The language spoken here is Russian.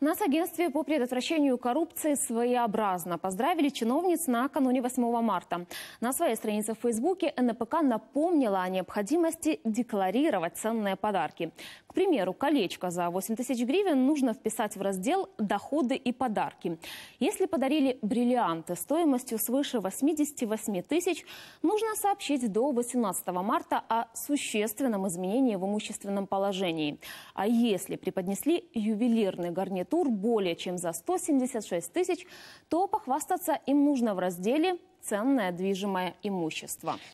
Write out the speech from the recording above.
Нас агентстве по предотвращению коррупции своеобразно поздравили чиновниц накануне 8 марта. На своей странице в Фейсбуке НПК напомнила о необходимости декларировать ценные подарки. К примеру, колечко за 8 тысяч гривен нужно вписать в раздел «Доходы и подарки». Если подарили бриллианты стоимостью свыше 88 тысяч, нужно сообщить до 18 марта о существенном изменении в имущественном положении. А если преподнесли ювелирный гарнитур, гарнитур более чем за 176 тысяч, то похвастаться им нужно в разделе «Ценное движимое имущество».